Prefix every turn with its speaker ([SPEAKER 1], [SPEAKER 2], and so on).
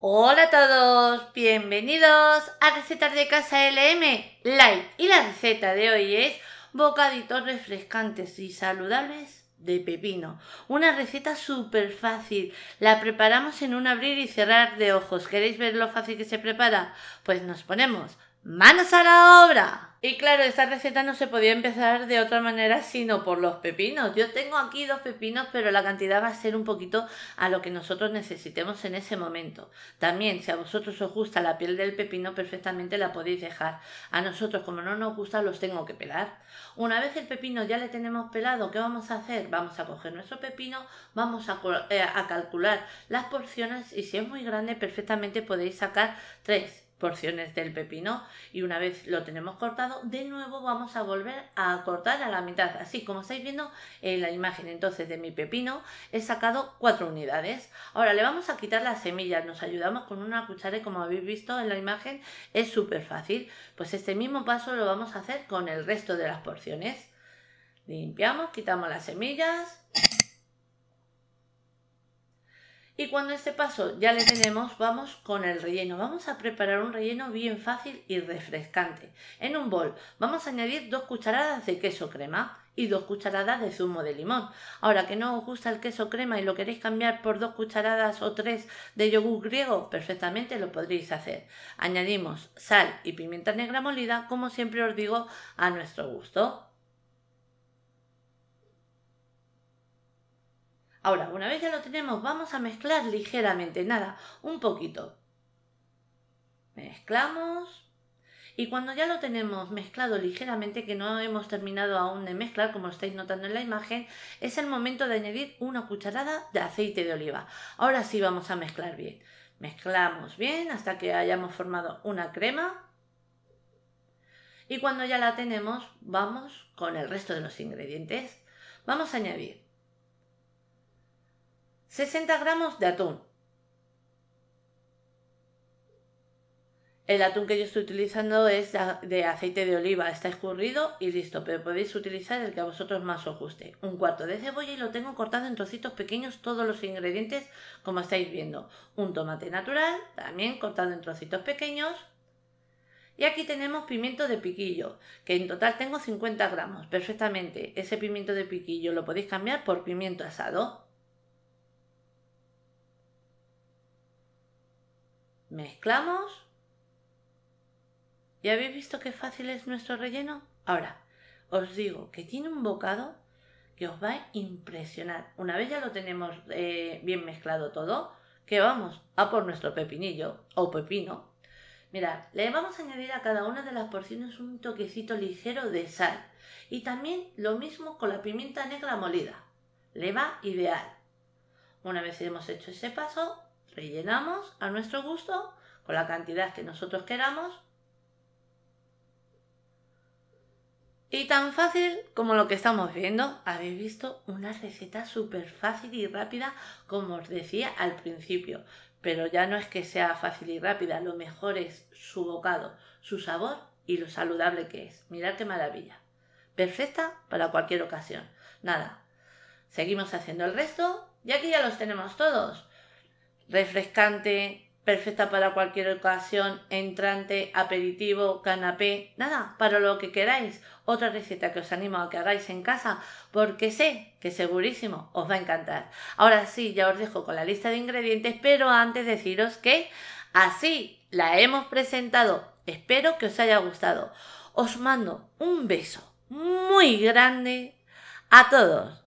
[SPEAKER 1] Hola a todos, bienvenidos a Recetas de Casa LM Light y la receta de hoy es bocaditos refrescantes y saludables de pepino. Una receta súper fácil, la preparamos en un abrir y cerrar de ojos. ¿Queréis ver lo fácil que se prepara? Pues nos ponemos manos a la obra. Y claro, esta receta no se podía empezar de otra manera sino por los pepinos. Yo tengo aquí dos pepinos, pero la cantidad va a ser un poquito a lo que nosotros necesitemos en ese momento. También, si a vosotros os gusta la piel del pepino, perfectamente la podéis dejar. A nosotros, como no nos gusta, los tengo que pelar. Una vez el pepino ya le tenemos pelado, ¿qué vamos a hacer? Vamos a coger nuestro pepino, vamos a, eh, a calcular las porciones y si es muy grande, perfectamente podéis sacar tres porciones del pepino y una vez lo tenemos cortado de nuevo vamos a volver a cortar a la mitad así como estáis viendo en la imagen entonces de mi pepino he sacado cuatro unidades ahora le vamos a quitar las semillas nos ayudamos con una cuchara y como habéis visto en la imagen es súper fácil pues este mismo paso lo vamos a hacer con el resto de las porciones limpiamos quitamos las semillas y cuando este paso ya le tenemos, vamos con el relleno. Vamos a preparar un relleno bien fácil y refrescante. En un bol vamos a añadir dos cucharadas de queso crema y dos cucharadas de zumo de limón. Ahora que no os gusta el queso crema y lo queréis cambiar por dos cucharadas o tres de yogur griego, perfectamente lo podréis hacer. Añadimos sal y pimienta negra molida, como siempre os digo, a nuestro gusto. Ahora, una vez ya lo tenemos, vamos a mezclar ligeramente, nada, un poquito. Mezclamos. Y cuando ya lo tenemos mezclado ligeramente, que no hemos terminado aún de mezclar, como estáis notando en la imagen, es el momento de añadir una cucharada de aceite de oliva. Ahora sí vamos a mezclar bien. Mezclamos bien hasta que hayamos formado una crema. Y cuando ya la tenemos, vamos con el resto de los ingredientes. Vamos a añadir 60 gramos de atún. El atún que yo estoy utilizando es de aceite de oliva, está escurrido y listo, pero podéis utilizar el que a vosotros más os guste. Un cuarto de cebolla y lo tengo cortado en trocitos pequeños todos los ingredientes como estáis viendo. Un tomate natural, también cortado en trocitos pequeños. Y aquí tenemos pimiento de piquillo, que en total tengo 50 gramos, perfectamente. Ese pimiento de piquillo lo podéis cambiar por pimiento asado. mezclamos ¿Ya habéis visto qué fácil es nuestro relleno? Ahora, os digo que tiene un bocado que os va a impresionar. Una vez ya lo tenemos eh, bien mezclado todo, que vamos a por nuestro pepinillo o pepino. Mirad, le vamos a añadir a cada una de las porciones un toquecito ligero de sal. Y también lo mismo con la pimienta negra molida. Le va ideal. Una vez hemos hecho ese paso, rellenamos a nuestro gusto con la cantidad que nosotros queramos Y tan fácil como lo que estamos viendo, habéis visto una receta súper fácil y rápida, como os decía al principio. Pero ya no es que sea fácil y rápida, lo mejor es su bocado, su sabor y lo saludable que es. Mirad qué maravilla. Perfecta para cualquier ocasión. Nada, seguimos haciendo el resto y aquí ya los tenemos todos refrescante, perfecta para cualquier ocasión, entrante, aperitivo, canapé, nada, para lo que queráis. Otra receta que os animo a que hagáis en casa porque sé que segurísimo os va a encantar. Ahora sí, ya os dejo con la lista de ingredientes, pero antes deciros que así la hemos presentado. Espero que os haya gustado. Os mando un beso muy grande a todos.